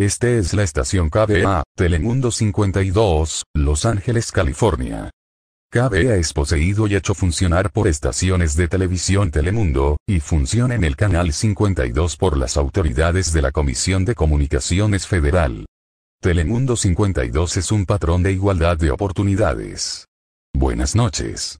Este es la estación KBA, Telemundo 52, Los Ángeles, California. KBA es poseído y hecho funcionar por estaciones de televisión Telemundo, y funciona en el Canal 52 por las autoridades de la Comisión de Comunicaciones Federal. Telemundo 52 es un patrón de igualdad de oportunidades. Buenas noches.